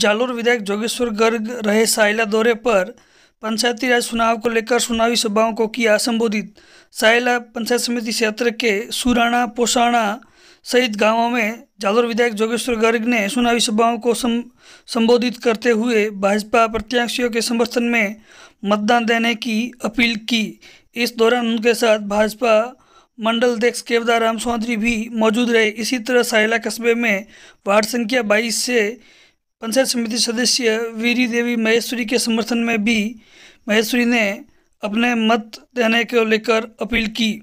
जालोर विधायक जोगेश्वर गर्ग रहे साइला दौरे पर पंचायती राज चुनाव को लेकर चुनावी सभाओं को किया संबोधित सायला पंचायत समिति क्षेत्र के सुराना पोषाणा सहित गांवों में जालोर विधायक जोगेश्वर गर्ग ने चुनावी सभाओं को संबोधित करते हुए भाजपा प्रत्याशियों के समर्थन में मतदान देने की अपील की इस दौरान उनके साथ भाजपा मंडल अध्यक्ष केवदार राम चौधरी भी मौजूद रहे इसी तरह साहिला कस्बे में वार्ड संख्या बाईस से पंचायत समिति सदस्य वीरी देवी महेश्वरी के समर्थन में भी महेश्वरी ने अपने मत देने को लेकर अपील की